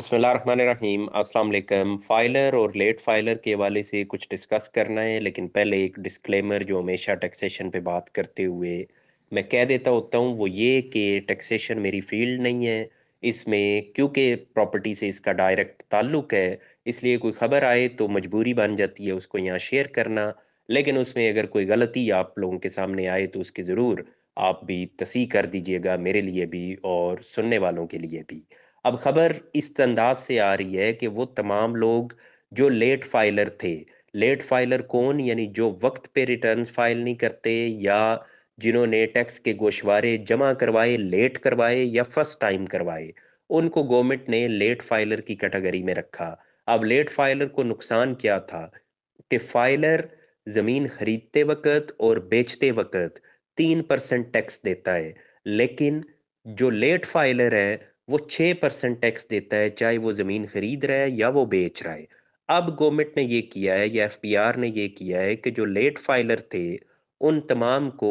बसमीम अस्सलाम फाइलर और लेट फाइलर के हवाले से कुछ डिस्कस करना है लेकिन पहले एक डिस्क्लेमर जो हमेशा टैक्सेशन पे बात करते हुए मैं कह देता होता हूँ वो ये कि टैक्सेशन मेरी फील्ड नहीं है इसमें क्योंकि प्रॉपर्टी से इसका डायरेक्ट ताल्लुक है इसलिए कोई खबर आए तो मजबूरी बन जाती है उसको यहाँ शेयर करना लेकिन उसमें अगर कोई गलती आप लोगों के सामने आए तो उसकी ज़रूर आप भी तसी कर दीजिएगा मेरे लिए भी और सुनने वालों के लिए भी अब खबर इस अंदाज से आ रही है कि वो तमाम लोग जो लेट फाइलर थे लेट फाइलर कौन यानी जो वक्त पे रिटर्न फाइल नहीं करते या जिन्होंने टैक्स के गोशवारे जमा करवाए लेट करवाए या फर्स्ट टाइम करवाए उनको गवर्नमेंट ने लेट फाइलर की कैटेगरी में रखा अब लेट फाइलर को नुकसान क्या था कि फाइलर ज़मीन खरीदते वक्त और बेचते वक्त तीन परसेंट टैक्स देता है लेकिन जो लेट फाइलर है वो छः परसेंट टैक्स देता है चाहे वो ज़मीन खरीद रहा है या वो बेच रहा है अब गवर्नमेंट ने ये किया है या एफ ने ये किया है कि जो लेट फाइलर थे उन तमाम को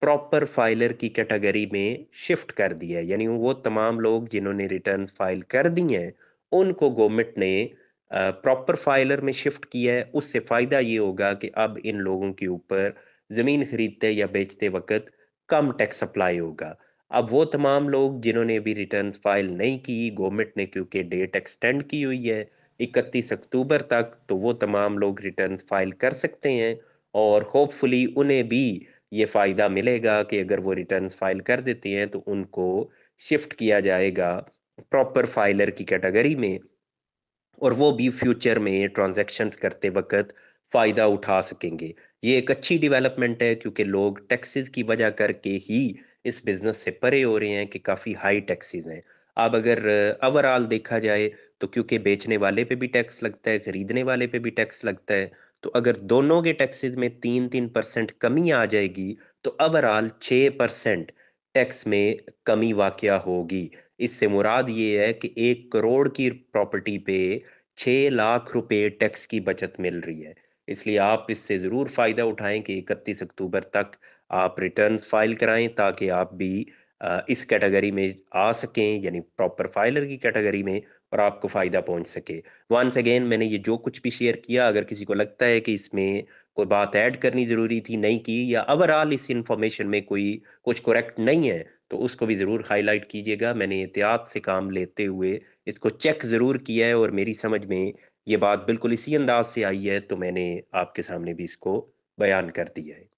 प्रॉपर फाइलर की कैटेगरी में शिफ्ट कर दिया है यानी वो तमाम लोग जिन्होंने रिटर्न फाइल कर दी हैं उनको गवर्नमेंट ने प्रॉपर फाइलर में शिफ्ट किया है उससे फ़ायदा ये होगा कि अब इन लोगों के ऊपर ज़मीन खरीदते या बेचते वक्त कम टैक्स अप्लाई होगा अब वो तमाम लोग जिन्होंने अभी रिटर्न फाइल नहीं की गवर्नमेंट ने क्योंकि डेट एक्सटेंड की हुई है इकतीस अक्टूबर तक तो वो तमाम लोग रिटर्न फाइल कर सकते हैं और होपफुली उन्हें भी ये फ़ायदा मिलेगा कि अगर वो रिटर्न फाइल कर देते हैं तो उनको शिफ्ट किया जाएगा प्रॉपर फाइलर की कैटेगरी में और वो भी फ्यूचर में ट्रांजेक्शन करते वक्त फ़ायदा उठा सकेंगे ये एक अच्छी डेवलपमेंट है क्योंकि लोग टैक्सेस की वजह करके ही इस बिज़नेस से परे हो रहे हैं कि काफ़ी हाई टैक्सेस हैं अब अगर ओवरऑल देखा जाए तो क्योंकि बेचने वाले पे भी टैक्स लगता है खरीदने वाले पे भी टैक्स लगता है तो अगर दोनों के टैक्सेस में तीन तीन परसेंट कमी आ जाएगी तो ओवरऑल छः परसेंट टैक्स में कमी वाक़ होगी इससे मुराद ये है कि एक करोड़ की प्रॉपर्टी पे छः लाख रुपए टैक्स की बचत मिल रही है इसलिए आप इससे ज़रूर फ़ायदा उठाएं कि इकतीस अक्टूबर तक आप रिटर्न फाइल कराएं ताकि आप भी इस कैटेगरी में आ सकें यानी प्रॉपर फाइलर की कैटेगरी में और आपको फ़ायदा पहुंच सके वंस अगेन मैंने ये जो कुछ भी शेयर किया अगर किसी को लगता है कि इसमें कोई बात ऐड करनी ज़रूरी थी नहीं की या ओवरऑल इस इंफॉर्मेशन में कोई कुछ करेक्ट नहीं है तो उसको भी ज़रूर हाईलाइट कीजिएगा मैंने एहतियात से काम लेते हुए इसको चेक ज़रूर किया है और मेरी समझ में ये बात बिल्कुल इसी अंदाज से आई है तो मैंने आपके सामने भी इसको बयान कर दिया है